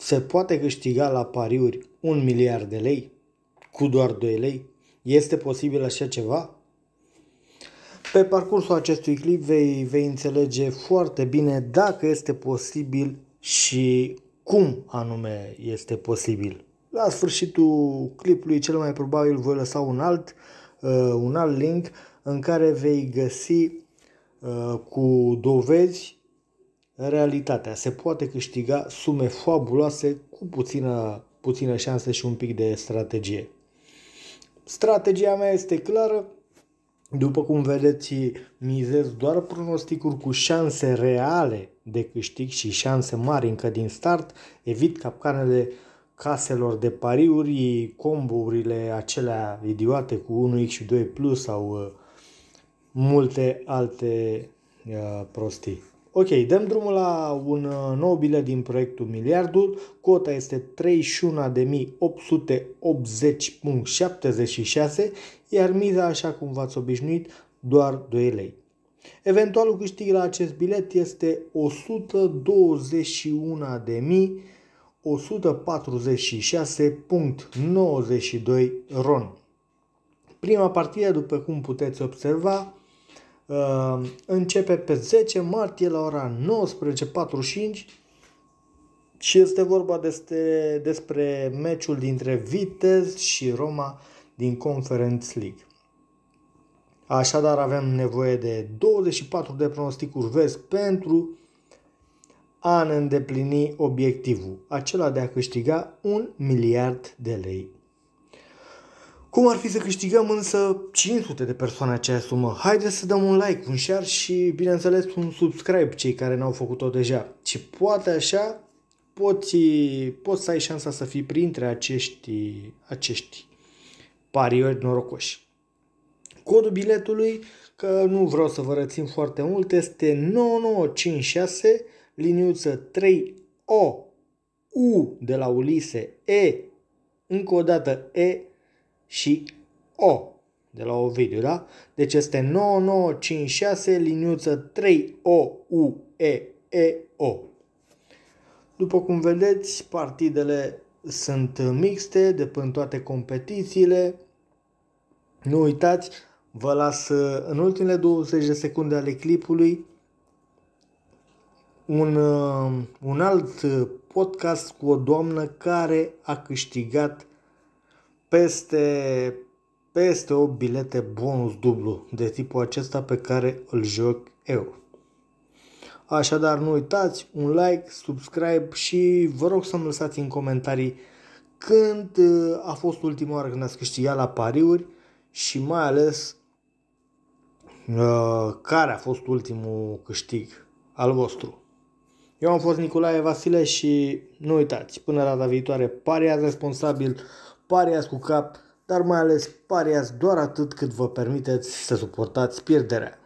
se poate câștiga la pariuri un miliard de lei cu doar 2 lei? Este posibil așa ceva? Pe parcursul acestui clip vei, vei înțelege foarte bine dacă este posibil și cum anume este posibil. La sfârșitul clipului cel mai probabil voi lăsa un alt, uh, un alt link în care vei găsi uh, cu dovezi realitatea. Se poate câștiga sume fabuloase cu puțină, puțină șansă și un pic de strategie. Strategia mea este clară. După cum vedeți, mizez doar pronosticuri cu șanse reale de câștig și șanse mari încă din start. Evit capcanele caselor de pariuri, combourile acelea idiote cu 1x și 2 plus sau uh, multe alte uh, prostii. Ok, dăm drumul la un uh, nou bilet din proiectul Miliardul. Cota este 31.880.76, iar miza, așa cum v-ați obișnuit, doar 2 lei. Eventualul câștig la acest bilet este 121.146.92 ron. Prima partidă, după cum puteți observa, Ehm, începe pe 10 martie la ora 19.45 și este vorba despre, despre meciul dintre Vitez și Roma din Conference League. Așadar avem nevoie de 24 de pronosticuri verzi pentru a ne îndeplini obiectivul, acela de a câștiga un miliard de lei cum ar fi să câștigăm însă 500 de persoane aceea sumă? Haideți să dăm un like, un share și, bineînțeles, un subscribe cei care n-au făcut-o deja. Și poate așa poți, poți să ai șansa să fii printre acești, acești pariori norocoși. Codul biletului, că nu vreau să vă rățin foarte mult, este 9956 liniuță 3O U de la Ulise E încă o dată E și O de la Ovidiu, da? Deci este 9956 liniuță 3 O U E E O. După cum vedeți, partidele sunt mixte de până toate competițiile. Nu uitați, vă las uh, în ultimele 20 de secunde ale clipului un, uh, un alt uh, podcast cu o doamnă care a câștigat peste, peste 8 bilete bonus dublu de tipul acesta pe care îl joc eu. Așadar, nu uitați un like, subscribe și vă rog să-mi lăsați în comentarii când uh, a fost ultima oară când ați câștigat la pariuri și mai ales uh, care a fost ultimul câștig al vostru. Eu am fost Nicolae Vasile și nu uitați, până data viitoare, pariați responsabil, pariați cu cap, dar mai ales pariați doar atât cât vă permiteți să suportați pierderea.